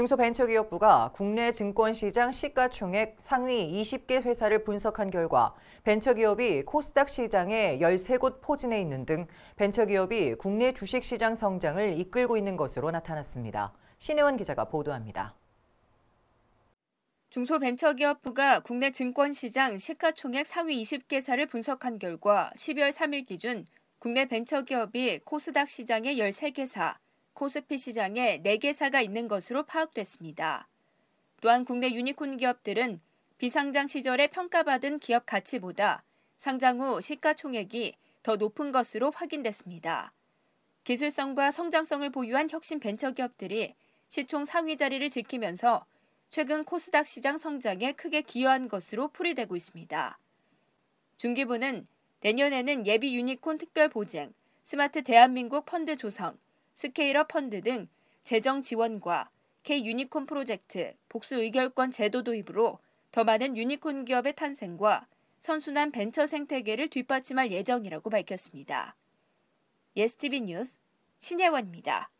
중소벤처기업부가 국내 증권시장 시가총액 상위 20개 회사를 분석한 결과 벤처기업이 코스닥 시장에 13곳 포진해 있는 등 벤처기업이 국내 주식시장 성장을 이끌고 있는 것으로 나타났습니다. 신혜원 기자가 보도합니다. 중소벤처기업부가 국내 증권시장 시가총액 상위 20개사를 분석한 결과 12월 3일 기준 국내 벤처기업이 코스닥 시장의 13개사, 코스피 시장에 4개사가 있는 것으로 파악됐습니다. 또한 국내 유니콘 기업들은 비상장 시절에 평가받은 기업 가치보다 상장 후 시가총액이 더 높은 것으로 확인됐습니다. 기술성과 성장성을 보유한 혁신 벤처 기업들이 시총 상위 자리를 지키면서 최근 코스닥 시장 성장에 크게 기여한 것으로 풀이되고 있습니다. 중기부는 내년에는 예비 유니콘 특별 보증, 스마트 대한민국 펀드 조성, 스케일업 펀드 등 재정 지원과 K 유니콘 프로젝트, 복수 의결권 제도 도입으로 더 많은 유니콘 기업의 탄생과 선순환 벤처 생태계를 뒷받침할 예정이라고 밝혔습니다. 예스티비 뉴스 신혜원입니다.